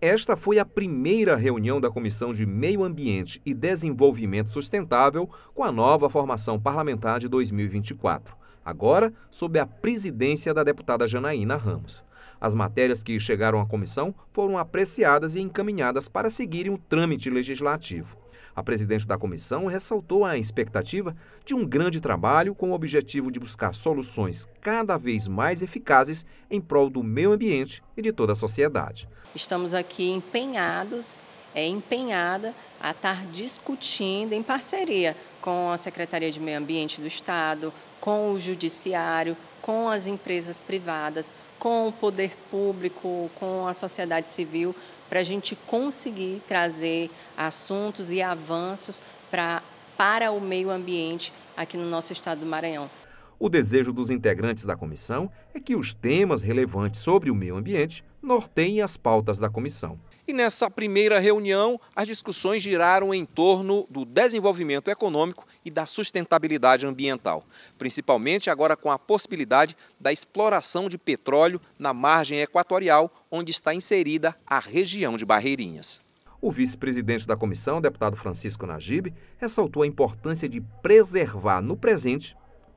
Esta foi a primeira reunião da Comissão de Meio Ambiente e Desenvolvimento Sustentável com a nova formação parlamentar de 2024, agora sob a presidência da deputada Janaína Ramos. As matérias que chegaram à comissão foram apreciadas e encaminhadas para seguirem o trâmite legislativo. A presidente da comissão ressaltou a expectativa de um grande trabalho com o objetivo de buscar soluções cada vez mais eficazes em prol do meio ambiente e de toda a sociedade. Estamos aqui empenhados é, empenhada a estar discutindo em parceria com a Secretaria de Meio Ambiente do Estado, com o Judiciário, com as empresas privadas, com o poder público, com a sociedade civil, para a gente conseguir trazer assuntos e avanços pra, para o meio ambiente aqui no nosso estado do Maranhão. O desejo dos integrantes da comissão é que os temas relevantes sobre o meio ambiente norteiem as pautas da comissão. E nessa primeira reunião, as discussões giraram em torno do desenvolvimento econômico e da sustentabilidade ambiental, principalmente agora com a possibilidade da exploração de petróleo na margem equatorial, onde está inserida a região de Barreirinhas. O vice-presidente da comissão, deputado Francisco Najib, ressaltou a importância de preservar no presente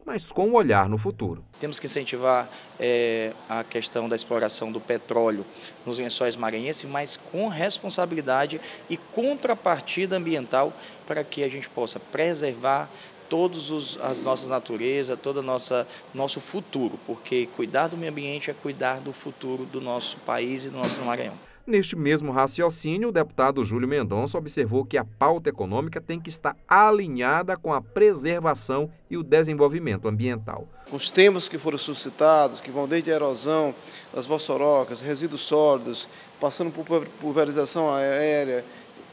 mas com um olhar no futuro. Temos que incentivar é, a questão da exploração do petróleo nos lençóis maranhenses, mas com responsabilidade e contrapartida ambiental para que a gente possa preservar todas as nossas naturezas, todo nossa nosso futuro, porque cuidar do meio ambiente é cuidar do futuro do nosso país e do nosso Maranhão. Neste mesmo raciocínio, o deputado Júlio Mendonça observou que a pauta econômica tem que estar alinhada com a preservação e o desenvolvimento ambiental. Com os temas que foram suscitados, que vão desde a erosão das vossorocas, resíduos sólidos, passando por pulverização aérea,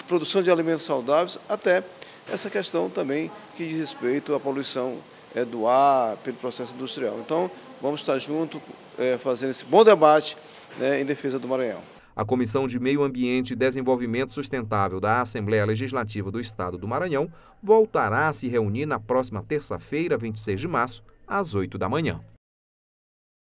produção de alimentos saudáveis, até essa questão também que diz respeito à poluição é, do ar pelo processo industrial. Então, vamos estar juntos é, fazendo esse bom debate né, em defesa do Maranhão. A Comissão de Meio Ambiente e Desenvolvimento Sustentável da Assembleia Legislativa do Estado do Maranhão voltará a se reunir na próxima terça-feira, 26 de março, às 8 da manhã.